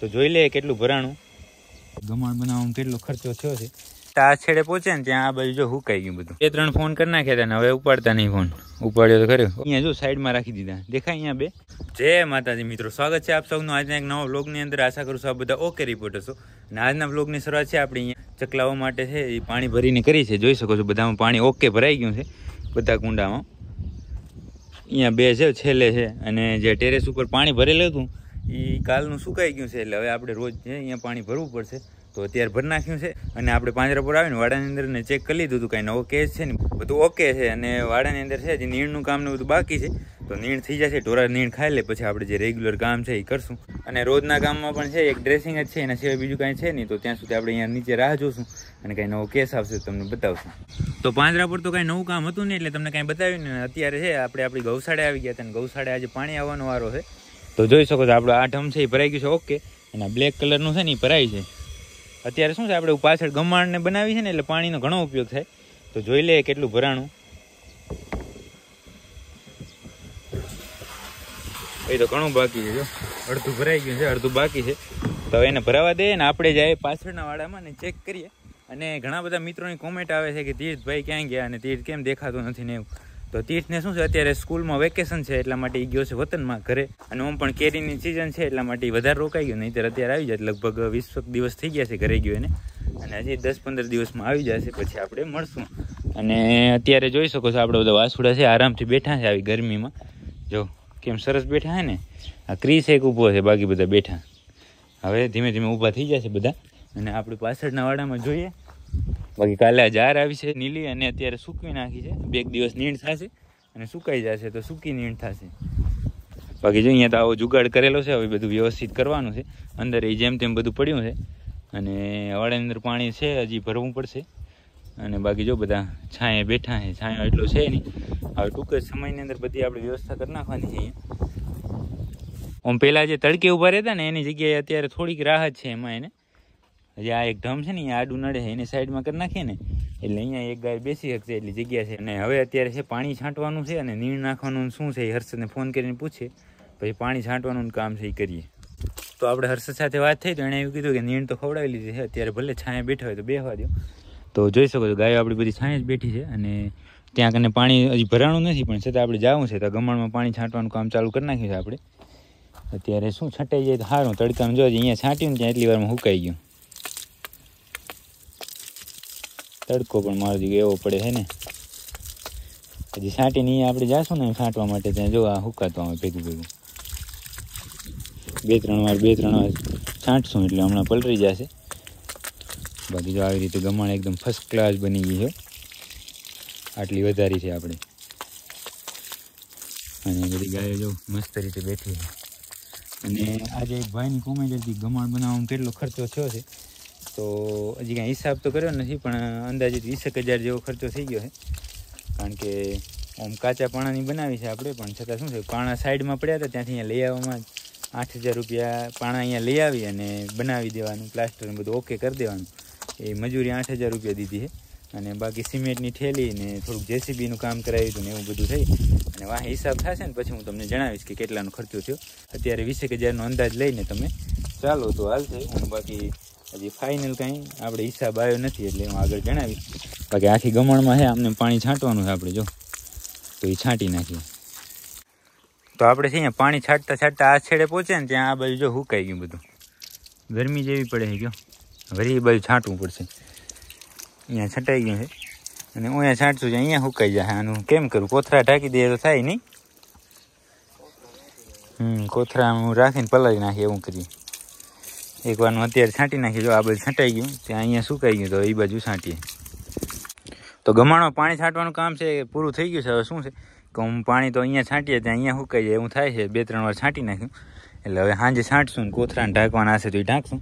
તો જોઈ લે કેટલું ભરાણું ગમણ બનાવવાનું કેટલો ખર્ચો થયો છે આ છેડે પહોંચે ને ત્યાં આ બાજુ જો હું હુકાઈ ગયું બધું બે ત્રણ ફોન કરી નાખ્યા હતા ને હવે ઉપાડતા નહીં ફોન ઉપાડ્યો તો ખરું અહીંયા જો સાઈડમાં રાખી દીધા દેખાય અહીંયા બે જય માતાજી મિત્રો સ્વાગત છે આપ સૌનું આજના એક નવો વ્લોગની અંદર આશા કરું છું આપ બધા ઓકે રિપોર્ટ છો અને આજના વ્લોગની શરૂઆત છે આપણે અહીંયા ચકલાવા માટે છે એ પાણી ભરીને કરી છે જોઈ શકો છો બધામાં પાણી ઓકે ભરાઈ ગયું છે બધા કુંડામાં અહીંયા બે છે છેલ્લે છે અને જે ટેરેસ ઉપર પાણી ભરેલું હતું એ કાલનું સુકાઈ ગયું છે એટલે હવે આપણે રોજ અહીંયા પાણી ભરવું પડશે તો અત્યારે ભરી નાખ્યું છે અને આપણે પાંજરા પર આવીને વાડાની અંદર ને ચેક કરી લીધું હતું કાંઈ નવો કેસ છે ને બધું ઓકે છે અને વાડાની અંદર છે જે નીણનું કામનું બધું બાકી છે તો નીણ થઈ જશે ઢોરા નીણ ખાઈ લે પછી આપણે જે રેગ્યુલર કામ છે એ કરશું અને રોજના કામમાં પણ છે એક ડ્રેસિંગ જ છે એના સિવાય બીજું કાંઈ છે નહીં તો ત્યાં સુધી આપણે અહીંયા નીચે રાહ જોશું અને કાંઈ નવો કેસ આવશે તમને બતાવશું તો પાંજરા પર તો કાંઈ નવું કામ હતું નહીં એટલે તમને કાંઈ બતાવ્યું ને અત્યારે છે આપણે આપણી ગૌશાળે આવી ગયા હતા અને ગૌશાળે આજે પાણી આવવાનો વારો છે તો જોઈ શકો છો આપણું આ ઢમ છે એ ભરાઈ ગયું છે ઓકે અને આ બ્લેક કલરનું છે ને એ ભરાય છે અત્યારે શું છે આપણે પાછળ ગમાણને બનાવી છે ને એટલે પાણીનો ઘણો ઉપયોગ થાય તો જોઈ લઈએ કેટલું ભરાણું એ તો ઘણું બાકી છે જો અડધું ભરાઈ ગયું છે અડધું બાકી છે તો એને ભરાવા દઈએ ને આપણે જાય પાછળના વાડામાં ને ચેક કરીએ અને ઘણા બધા મિત્રોની કોમેન્ટ આવે છે કે તીર્થભાઈ ક્યાં ગયા અને તીર્થ કેમ દેખાતું નથી ને એવું તો તીર્થને શું છે અત્યારે સ્કૂલમાં વેકેશન છે એટલા માટે એ ગયો છે વતનમાં ઘરે અને આમ પણ કેરીની સિઝન છે એટલા માટે વધારે રોકાઈ ગયો નહીં ત્યારે અત્યારે આવી જાય લગભગ વીસ દિવસ થઈ ગયા છે ઘરે ગયો એને અને હજી દસ પંદર દિવસમાં આવી જશે પછી આપણે મળશું અને અત્યારે જોઈ શકો છો આપણે બધા વાસુડા છે આરામથી બેઠા છે આવી ગરમીમાં જો કેમ સરસ બેઠા છે ને આ ક્રીસ એક ઊભો છે બાકી બધા બેઠા હવે ધીમે ધીમે ઊભા થઈ જશે બધા અને આપણે પાછળના વાડામાં જોઈએ બાકી કાલે જાર આવી છે નીલી અને અત્યારે સૂકવી નાખી છે બે દિવસ નીણ થશે અને સુકાઈ જશે તો સૂકી નીણ થશે બાકી જો અહીંયા તો આવો જુગાડ કરેલો છે હવે બધું વ્યવસ્થિત કરવાનું છે અંદર એ જેમ તેમ બધું પડ્યું છે અને હવાડાની અંદર પાણી છે હજી ભરવું પડશે અને બાકી જો બધા છાંયે બેઠા છે છાંયો એટલો છે નહીં હવે ટૂંક જ સમયની અંદર બધી આપણે વ્યવસ્થા કરી નાખવાની છે અહીંયા આમ પહેલાં જે તડકે ઊભા રહેતા ને એની જગ્યાએ અત્યારે થોડીક રાહત છે એમાં એને જે આ એક ઢમ છે ને અહીંયા આડું નડે એની સાઈડમાં કરી નાખીએ ને એટલે અહીંયા એક ગાય બેસી શકશે એટલી જગ્યા છે અને હવે અત્યારે છે પાણી છાંટવાનું છે અને નીણ નાખવાનું શું છે એ હર્ષદને ફોન કરીને પૂછે પછી પાણી છાંટવાનું કામ છે એ કરીએ તો આપણે હર્ષદ સાથે વાત થઈ તો એણે એવું કીધું કે નીણ તો ખવડાવી લીધી છે અત્યારે ભલે છાંયા બેઠા હોય તો બેહવા દો તો જોઈ શકો છો ગાયો આપણી બધી છાંય જ બેઠી છે અને ત્યાં કને પાણી હજી ભરાણું નથી પણ છતાં આપણે જવું છે તો ગમણમાં પાણી છાંટવાનું કામ ચાલુ કરી નાખ્યું છે આપણે અત્યારે શું છટાઈ જાય તો સારું તડકાનું જો અહીંયા છાંટ્યું ને ત્યાં એટલી વારમાં સુકાઈ ગયું તડકો પણ મારો જગ્યાએ એવો પડે છે ને હજી છાંટી નહીં આપણે જાશું ને છાંટવા માટે ત્યાં જો આ હુકાતું આવે ભેગું ભેગું બે ત્રણ વાર બે ત્રણ વાર છાંટશું એટલે હમણાં પલરી જશે બાકી જો આવી રીતે ગમાણ એકદમ ફર્સ્ટ ક્લાસ બની ગઈ છે આટલી વધારી છે આપણે અને બધી ગાયો જો મસ્ત રીતે બેઠી છે અને આજે એક ભાઈની કોમેન્ટ હતી ગમાણ બનાવવામાં કેટલો ખર્ચો થયો છે તો હજી કાંઈ હિસાબ તો કર્યો નથી પણ અંદાજિત એક હજાર જેવો ખર્ચો થઈ ગયો છે કારણ કે આમ કાચા પાણાની બનાવી છે આપણે પણ છતાં શું છે પાણા સાઈડમાં પડ્યા હતા ત્યાંથી અહીંયા લઈ આવવામાં જ આઠ હજાર રૂપિયા પાણા અહીંયા લઈ આવી અને બનાવી દેવાનું પ્લાસ્ટર બધું ઓકે કરી દેવાનું એ મજૂરી આઠ હજાર રૂપિયા દીધી છે અને બાકી સિમેન્ટની ઠેલી ને થોડુંક જેસીબીનું કામ કરાવ્યું હતું ને એવું બધું થઈ અને વાહ હિસાબ થશે ને પછી હું તમને જણાવીશ કે કેટલાનો ખર્ચો થયો અત્યારે વીસેક હજારનો અંદાજ લઈને તમે ચાલો તો હાલ છે હું બાકી અજી ફાઈનલ કાઈ આપડે હિસાબ આયો નથી એટલે હું આગળ જણાવી પાકે આખી ગમણમાં છે આમને પાણી છાંટવાનું છે આપણે જો તો એ છાટી નાખી તો આપણે ત્યાં પાણી છાટતા છાટતા આ છેડે પોચે ને ત્યાં આ બધું જો સુકાઈ ગયું બધું ગરમી દેવી પડે છે ક્યો ખરી બધું છાટવું પડશે અહીંયા છટાઈ ગયું છે અને ઓયા છાડશું ત્યાં અહીંયા સુકાઈ જશે આનું કેમ કરું કોથરા ઢાકી દે તો થાય ની હમ કોથરા હું રાખીને પલાય નાખી એવું કરી એકવારનું અત્યારે છાંટી નાખી જો આ બધું છંટાઈ ગયું ત્યાં અહીંયા સુકાઈ ગયું તો એ બાજુ છાંટીએ તો ગમાણો પાણી છાંટવાનું કામ છે પૂરું થઈ ગયું છે હવે શું છે કે હું પાણી તો અહીંયા છાંટીએ ત્યાં અહીંયા સુકાઈ જાય એવું થાય છે બે ત્રણ વાર છાંટી નાખ્યું એટલે હવે સાંજે છાંટશું ને કોથરાને ઢાંકવાના હશે તો એ ઢાંકશું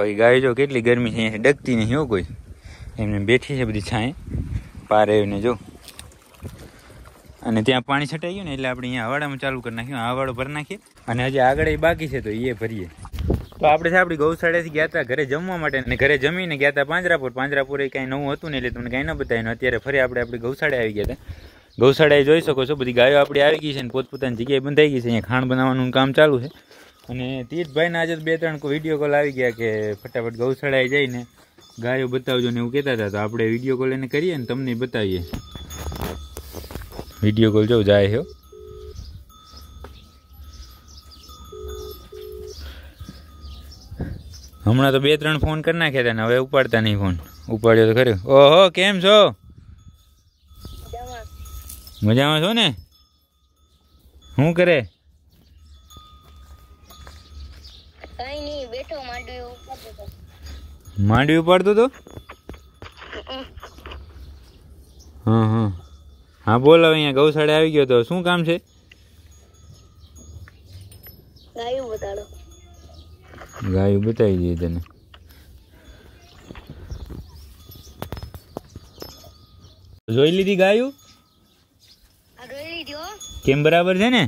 બાકી ગાય જો કેટલી ગરમી છે અહીંયા ડગતી નહીં હો કોઈ એમને બેઠી છે બધી છાંય પારે એમને જો અને ત્યાં પાણી છટાઈ ગયું ને એટલે આપણે અહીંયા હવાડામાં ચાલુ કરી નાખ્યું હવાડો ભરી નાખીએ અને હજી આગળ એ બાકી છે તો એ ભરીએ તો આપણે આપણી ગૌશાળાથી ગયા હતા ઘરે જમવા માટે અને ઘરે જમીને ગયા હતા પાંજરાપુર પાંજરાપુર એ કાંઈ નવું હતું નહીં એટલે તમને કાંઈ ન બતાવીને અત્યારે ફરી આપણે આપણે ગૌશાળા આવી ગયા હતા ગૌશાળાએ જોઈ શકો છો બધી ગાયો આપણી આવી ગઈ છે અને પોતપોતાની જગ્યાએ બંધાઈ ગઈ છે અહીંયા ખાણ બનાવવાનું કામ ચાલુ છે અને તીર્થભાઈના આજે બે ત્રણ વિડીયો કોલ આવી ગયા કે ફટાફટ ગૌશાળાએ જઈને ગાયો બતાવજો ને એવું કહેતા હતા તો આપણે વિડીયો કોલ એને કરીએ ને તમને બતાવીએ વિડીયો કોલ જો જાય છે હમણાં તો બે ત્રણ ફોન કરી નાખ્યા હતા ને હવે ઉપાડતા નહીં ફોન ઉપાડ્યો તો ખરી ઓહો કેમ છો મજામાં છો ને શું કરે માંડવી ઉપાડતો તો હા હા હા બોલો અહીંયા ગૌશાળે આવી ગયો તો શું કામ છે ગાયું બતાડો ગાયું બતાવી દઈએ તને જોઈ લીધી ગાયું કેમ બરાબર છે ને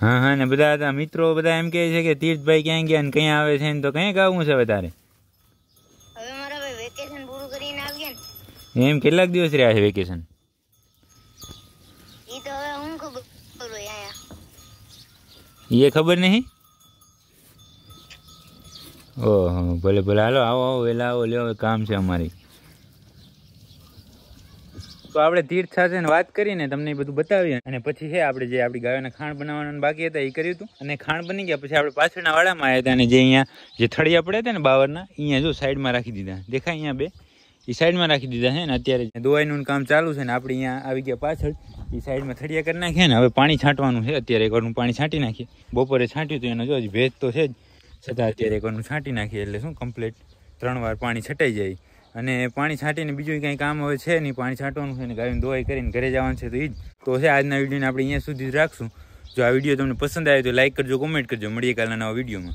હા હા ને બધા હતા મિત્રો બધા એમ કે છે કે તીર્થભાઈ ક્યાં ગયા ને ક્યાં આવે છે ને તો ક્યાં ગાવું છે વધારે એમ કેટલાક દિવસ રહ્યા છે વેકેશન એ ખબર નહીં ઓહો ભલે ભલે હાલો આવો આવો વહેલા આવો લ્યો હવે કામ છે અમારી તો આપણે તીર્થ સાથે વાત કરીને તમને બધું બતાવીએ અને પછી છે આપણે જે આપણી ગાયોને ખાણ બનાવવાનું બાકી હતા એ કર્યું હતું અને ખાણ બની ગયા પછી આપણે પાછળના વાડામાં આવ્યા હતા અને જે અહીંયા જે થળિયા પડ્યા હતા ને બાવરના અહીંયા જો સાઈડમાં રાખી દીધા દેખાય અહીંયા બે એ સાઈડમાં રાખી દીધા છે ને અત્યારે દોવાઈનું કામ ચાલુ છે ને આપણે અહીંયા આવી ગયા પાછળ એ સાઈડમાં થળિયા કરી નાખ્યા ને હવે પાણી છાંટવાનું છે અત્યારે એકવારનું પાણી છાંટી નાખીએ બપોરે છાંટ્યું હતું એનો જો ભેજ તો છે જ છતાં અત્યારે એકવારનું છાંટી નાખીએ એટલે શું કમ્પ્લીટ ત્રણ વાર પાણી છટાઈ જાય અને પાણી છાંટીને બીજું કંઈ કામ હવે છે નહીં પાણી છાંટવાનું છે ને ગાયું દોવાઈ કરીને ઘરે જવાનું છે તો એ જ તો છે આજના વિડીયોને આપણે અહીંયા સુધી જ રાખશું જો આ વિડીયો તમને પસંદ આવ્યો તો લાઇક કરજો કોમેન્ટ કરજો મળીએ કાલના નવા વિડીયોમાં